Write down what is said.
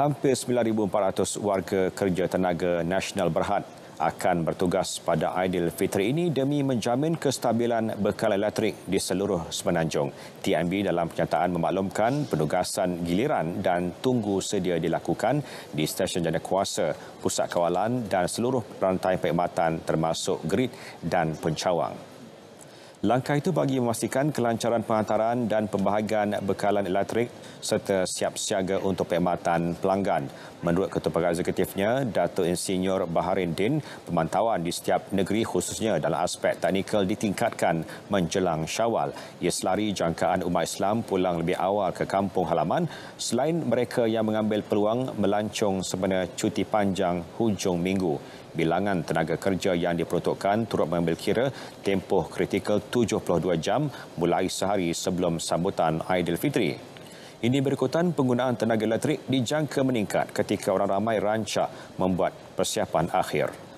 hampir 9,400 warga kerja tenaga nasional berhad akan bertugas pada Aidilfitri ini demi menjamin kestabilan bekal elektrik di seluruh semenanjung. TMB dalam kenyataan memaklumkan penugasan giliran dan tunggu sedia dilakukan di stesen jana kuasa, pusat kawalan dan seluruh rantai perkhidmatan termasuk grid dan pencawang. Langkah itu bagi memastikan kelancaran penghantaran dan pembahagian bekalan elektrik serta siap siaga untuk perkhidmatan pelanggan. Menurut Ketua Pegawai Eksekutifnya, Datuk Insinyur Baharin Din, pemantauan di setiap negeri khususnya dalam aspek teknikal ditingkatkan menjelang syawal. Ia selari jangkaan umat Islam pulang lebih awal ke kampung halaman selain mereka yang mengambil peluang melancong sebenar cuti panjang hujung minggu. Bilangan tenaga kerja yang diperuntukkan turut mengambil kira tempoh kritikal 72 jam mulai sehari sebelum sambutan Aidilfitri. Ini berikutan penggunaan tenaga elektrik dijangka meningkat ketika orang ramai rancak membuat persiapan akhir.